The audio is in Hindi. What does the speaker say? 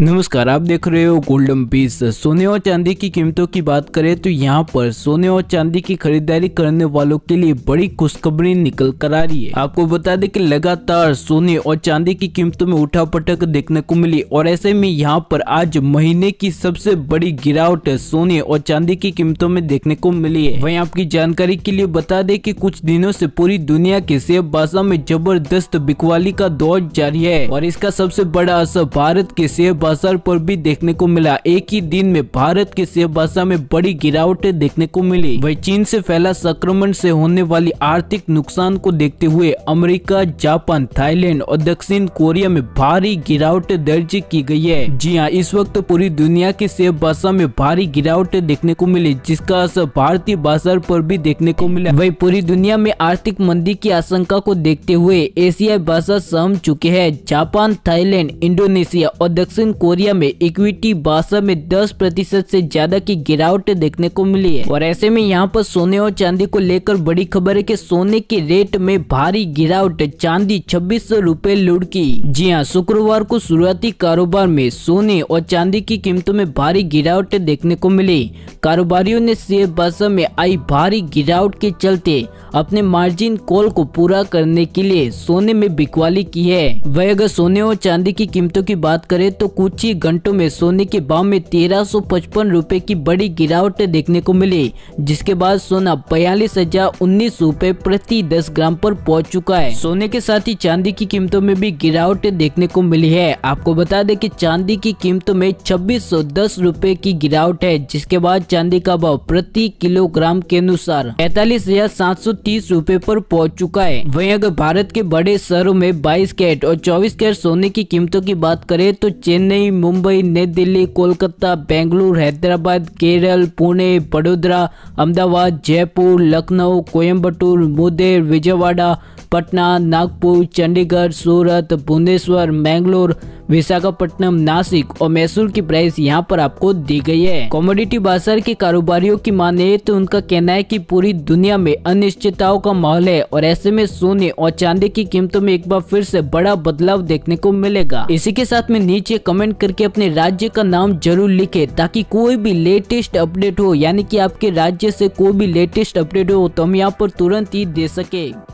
नमस्कार आप देख रहे हो गोल्डन पीस सोने और चांदी की कीमतों की बात करें तो यहाँ पर सोने और चांदी की खरीदारी करने वालों के लिए बड़ी खुशखबरी निकल कर आ रही है आपको बता दें कि लगातार सोने और चांदी की कीमतों में उठा पटक देखने को मिली और ऐसे में यहाँ पर आज महीने की सबसे बड़ी गिरावट सोने और चांदी की कीमतों में देखने को मिली है वही आपकी जानकारी के लिए बता दे की कुछ दिनों ऐसी पूरी दुनिया के सेब बाजार में जबरदस्त बिकवाली का दौर जारी है और इसका सबसे बड़ा असर भारत के सेब बाजार पर भी देखने को मिला एक ही दिन में भारत के सेब बाजार में बड़ी गिरावट देखने को मिली वही चीन से फैला संक्रमण से होने वाली आर्थिक नुकसान को देखते हुए अमेरिका जापान थाईलैंड और दक्षिण कोरिया में भारी गिरावट दर्ज की गई है जी हाँ इस वक्त पूरी दुनिया के सेब बाजार में भारी गिरावट देखने को मिली जिसका असर भारतीय बाजार पर भी देखने को मिला वही पूरी दुनिया में आर्थिक मंदी की आशंका को देखते हुए एशियाई बाजार सहम चुके हैं जापान थाईलैंड इंडोनेशिया और दक्षिण कोरिया में इक्विटी बासा में दस प्रतिशत ऐसी ज्यादा की गिरावट देखने को मिली है और ऐसे में यहाँ पर सोने और चांदी को लेकर बड़ी खबर है की सोने के रेट में भारी गिरावट चांदी छब्बीस सौ रूपए लुड़की जी हाँ शुक्रवार को शुरुआती कारोबार में सोने और चांदी की कीमतों में भारी गिरावट देखने को मिली कारोबारियों ने शेयर बाजार में आई भारी गिरावट के चलते अपने मार्जिन कॉल को पूरा करने के लिए सोने में बिकवाली की है वह अगर सोने और चांदी की कीमतों की बात करें तो कुछ ही घंटों में सोने के भाव में तेरह सौ पचपन रूपए की बड़ी गिरावट देखने को मिली जिसके बाद सोना बयालीस हजार उन्नीस रूपए प्रति दस ग्राम पर पहुंच चुका है सोने के साथ ही चांदी की कीमतों में भी गिरावट देखने को मिली है आपको बता दें कि चांदी की कीमतों में छब्बीस सौ दस की गिरावट है जिसके बाद चांदी का भाव प्रति किलोग्राम के अनुसार पैतालीस हजार सात सौ तीस रूपए पहुंच चुका है वही अगर भारत के बड़े शहरों में बाईस कैरेट और चौबीस कैरेट सोने की कीमतों की बात करें तो चेन्नई चेन्नई मुंबई नई दिल्ली कोलकाता बेंगलुरु हैदराबाद केरल पुणे वडोदरा अहमदाबाद जयपुर लखनऊ कोयम्बटूर मुदेर विजयवाड़ा पटना नागपुर चंडीगढ़ सूरत भुवनेश्वर मैंगलोर विशाखापट्टनम नासिक और मैसूर की प्राइस यहां पर आपको दी गई है कॉमोडिटी बाजार के कारोबारियों की माने तो उनका कहना है कि पूरी दुनिया में अनिश्चितताओं का माहौल है और ऐसे में सोने और चांदी की कीमतों में एक बार फिर से बड़ा बदलाव देखने को मिलेगा इसी के साथ में नीचे कमेंट कमेंट करके अपने राज्य का नाम जरूर लिखें ताकि कोई भी लेटेस्ट अपडेट हो यानी कि आपके राज्य से कोई भी लेटेस्ट अपडेट हो तो हम यहाँ पर तुरंत ही दे सके